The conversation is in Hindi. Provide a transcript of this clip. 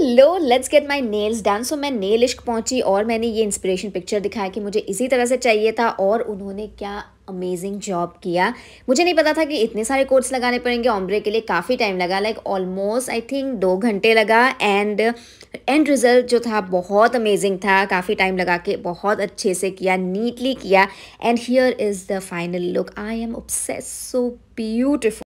hello let's get my nails done so मैं नेल इश्क पहुंची और मैंने ये इंस्पिरेशन पिक्चर दिखाया कि मुझे इसी तरह से चाहिए था और उन्होंने क्या अमेजिंग जॉब किया मुझे नहीं पता था कि इतने सारे कोर्स लगाने पड़ेंगे ऑम्ब्रे के लिए काफ़ी टाइम लगा लाइक ऑलमोस्ट आई थिंक दो घंटे लगा एंड एंड रिज़ल्ट जो था बहुत अमेजिंग था काफ़ी टाइम लगा के बहुत अच्छे से किया नीटली किया and here is the final look I am obsessed so beautiful